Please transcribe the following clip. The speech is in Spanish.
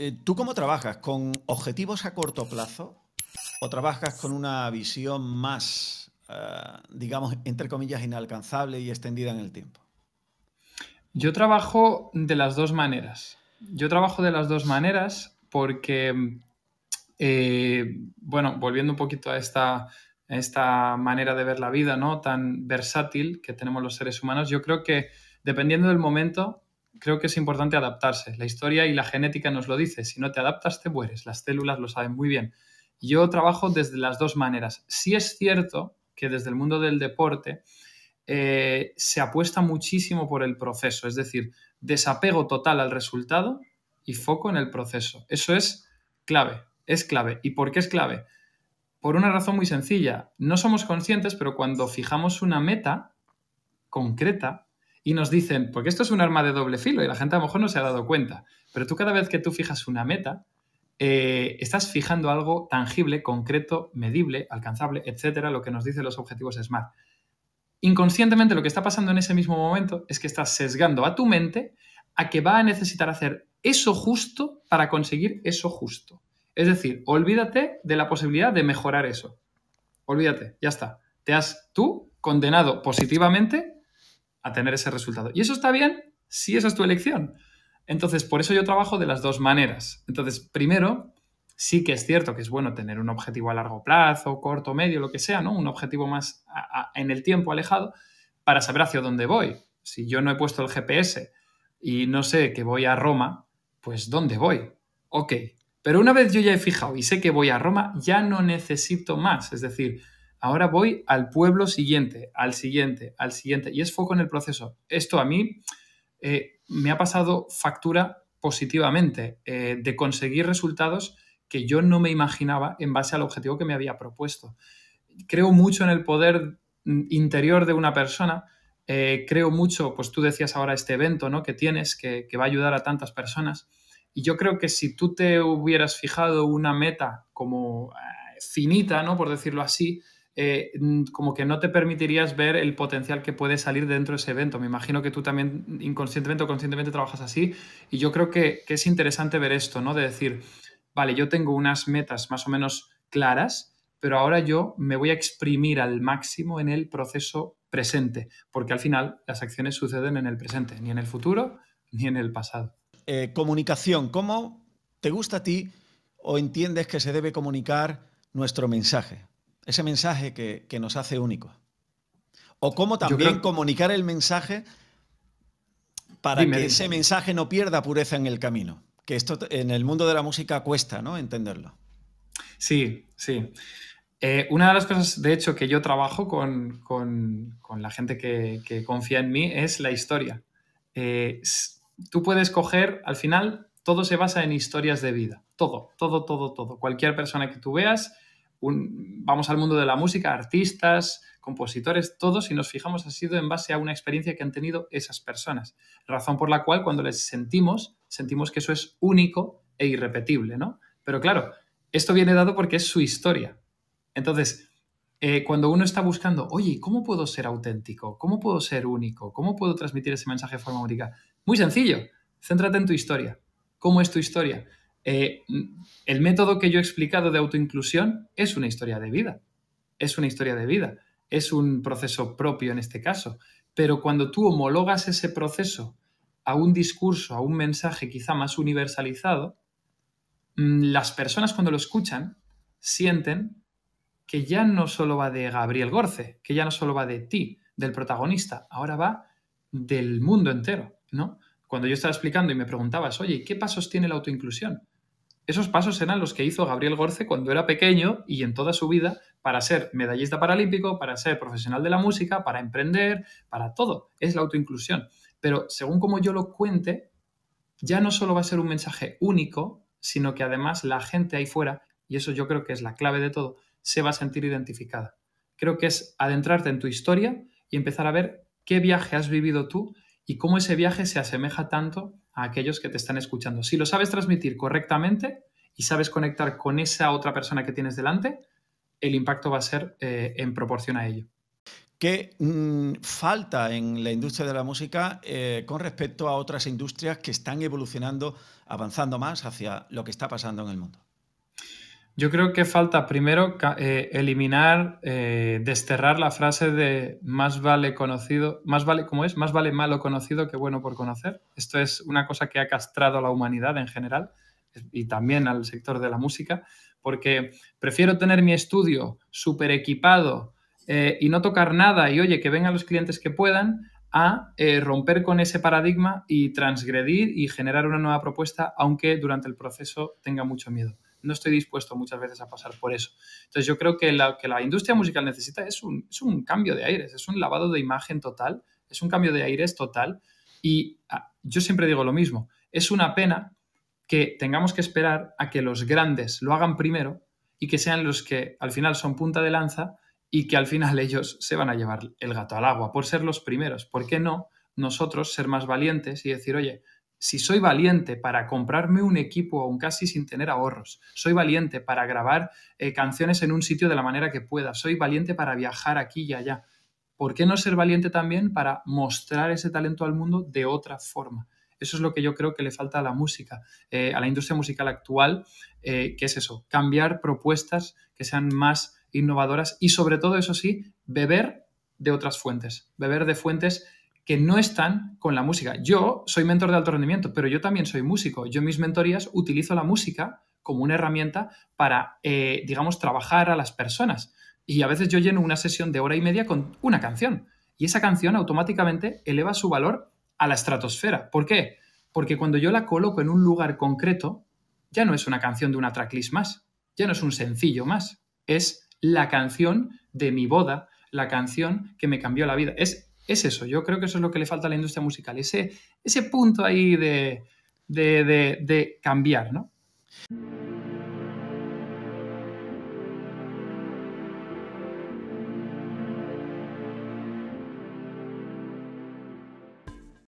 Eh, ¿Tú cómo trabajas? ¿Con objetivos a corto plazo? ¿O trabajas con una visión más, eh, digamos, entre comillas, inalcanzable y extendida en el tiempo? Yo trabajo de las dos maneras. Yo trabajo de las dos maneras porque, eh, bueno, volviendo un poquito a esta, esta manera de ver la vida, ¿no? Tan versátil que tenemos los seres humanos, yo creo que dependiendo del momento, creo que es importante adaptarse. La historia y la genética nos lo dice. Si no te adaptas, te mueres. Las células lo saben muy bien. Yo trabajo desde las dos maneras. Sí es cierto que desde el mundo del deporte eh, se apuesta muchísimo por el proceso, es decir, desapego total al resultado y foco en el proceso. Eso es clave, es clave. ¿Y por qué es clave? Por una razón muy sencilla. No somos conscientes, pero cuando fijamos una meta concreta, y nos dicen, porque esto es un arma de doble filo y la gente a lo mejor no se ha dado cuenta, pero tú cada vez que tú fijas una meta, eh, estás fijando algo tangible, concreto, medible, alcanzable, etcétera, lo que nos dicen los objetivos SMART. Inconscientemente lo que está pasando en ese mismo momento es que estás sesgando a tu mente a que va a necesitar hacer eso justo para conseguir eso justo. Es decir, olvídate de la posibilidad de mejorar eso. Olvídate, ya está. Te has tú condenado positivamente tener ese resultado. Y eso está bien si esa es tu elección. Entonces, por eso yo trabajo de las dos maneras. Entonces, primero, sí que es cierto que es bueno tener un objetivo a largo plazo, corto, medio, lo que sea, ¿no? Un objetivo más en el tiempo alejado para saber hacia dónde voy. Si yo no he puesto el GPS y no sé que voy a Roma, pues ¿dónde voy? Ok. Pero una vez yo ya he fijado y sé que voy a Roma, ya no necesito más. Es decir, Ahora voy al pueblo siguiente, al siguiente, al siguiente. Y es foco en el proceso. Esto a mí eh, me ha pasado factura positivamente eh, de conseguir resultados que yo no me imaginaba en base al objetivo que me había propuesto. Creo mucho en el poder mm, interior de una persona. Eh, creo mucho, pues tú decías ahora este evento ¿no? que tienes que, que va a ayudar a tantas personas. Y yo creo que si tú te hubieras fijado una meta como finita, ¿no? por decirlo así, eh, como que no te permitirías ver el potencial que puede salir dentro de ese evento. Me imagino que tú también inconscientemente o conscientemente trabajas así y yo creo que, es interesante ver esto, ¿no? De decir, vale, yo tengo unas metas más o menos claras, pero ahora yo me voy a exprimir al máximo en el proceso presente, porque al final las acciones suceden en el presente, ni en el futuro ni en el pasado. Eh, comunicación, ¿cómo te gusta a ti o entiendes que se debe comunicar nuestro mensaje? Ese mensaje que, nos hace únicos. O cómo también comunicar el mensaje para que ese mensaje no pierda pureza en el camino. Que esto en el mundo de la música cuesta, ¿no? Entenderlo. Sí, sí. Eh, una de las cosas, de hecho, que yo trabajo con, la gente que, confía en mí es la historia. Eh, tú puedes coger, al final, todo se basa en historias de vida. Todo, todo, todo, todo. Cualquier persona que tú veas vamos al mundo de la música, artistas, compositores, todos, y nos fijamos ha sido en base a una experiencia que han tenido esas personas. Razón por la cual cuando les sentimos, sentimos que eso es único e irrepetible, ¿no? Pero claro, esto viene dado porque es su historia. Entonces, eh, cuando uno está buscando, oye, ¿cómo puedo ser auténtico? ¿Cómo puedo ser único? ¿Cómo puedo transmitir ese mensaje de forma única? Muy sencillo, céntrate en tu historia. ¿Cómo es tu historia? Eh, el método que yo he explicado de autoinclusión es una historia de vida, es una historia de vida, es un proceso propio en este caso, pero cuando tú homologas ese proceso a un discurso, a un mensaje quizá más universalizado, mm, las personas cuando lo escuchan sienten que ya no solo va de Gabriel Gorce, que ya no solo va de ti, del protagonista, ahora va del mundo entero, ¿no? Cuando yo estaba explicando y me preguntabas, oye, ¿qué pasos tiene la autoinclusión? Esos pasos eran los que hizo Gabriel Gorce cuando era pequeño y en toda su vida para ser medallista paralímpico, para ser profesional de la música, para emprender, para todo. Es la autoinclusión. Pero según como yo lo cuente, ya no solo va a ser un mensaje único, sino que además la gente ahí fuera, y eso yo creo que es la clave de todo, se va a sentir identificada. Creo que es adentrarte en tu historia y empezar a ver qué viaje has vivido tú y cómo ese viaje se asemeja tanto a aquellos que te están escuchando. Si lo sabes transmitir correctamente y sabes conectar con esa otra persona que tienes delante, el impacto va a ser eh, en proporción a ello. ¿Qué mm, falta en la industria de la música eh, con respecto a otras industrias que están evolucionando, avanzando más hacia lo que está pasando en el mundo? Yo creo que falta primero eh, eliminar, eh, desterrar la frase de más vale conocido, más vale, ¿cómo es? Más vale malo conocido que bueno por conocer. Esto es una cosa que ha castrado a la humanidad en general y también al sector de la música, porque prefiero tener mi estudio súper equipado eh, y no tocar nada y oye, que vengan los clientes que puedan, a romper con ese paradigma y transgredir y generar una nueva propuesta, aunque durante el proceso tenga mucho miedo no estoy dispuesto muchas veces a pasar por eso. Entonces yo creo que lo que la industria musical necesita es un, cambio de aires, es un lavado de imagen total, es un cambio de aires total. Y ah, yo siempre digo lo mismo, es una pena que tengamos que esperar a que los grandes lo hagan primero y que sean los que al final son punta de lanza y que al final ellos se van a llevar el gato al agua por ser los primeros. ¿Por qué no nosotros ser más valientes y decir, oye, si soy valiente para comprarme un equipo aún casi sin tener ahorros, soy valiente para grabar eh, canciones en un sitio de la manera que pueda, soy valiente para viajar aquí y allá, ¿por qué no ser valiente también para mostrar ese talento al mundo de otra forma? Eso es lo que yo creo que le falta a la música, eh, a la industria musical actual, eh, que es eso, cambiar propuestas que sean más innovadoras y sobre todo, eso sí, beber de otras fuentes, beber de fuentes que no están con la música. Yo soy mentor de alto rendimiento, pero yo también soy músico. Yo en mis mentorías utilizo la música como una herramienta para, eh, digamos, trabajar a las personas. Y a veces yo lleno una sesión de hora y media con una canción. Y esa canción automáticamente eleva su valor a la estratosfera. ¿Por qué? Porque cuando yo la coloco en un lugar concreto, ya no es una canción de una tracklist más, ya no es un sencillo más, es la canción de mi boda, la canción que me cambió la vida. Es es eso. Yo creo que eso es lo que le falta a la industria musical, ese, ese punto ahí de, cambiar, ¿no?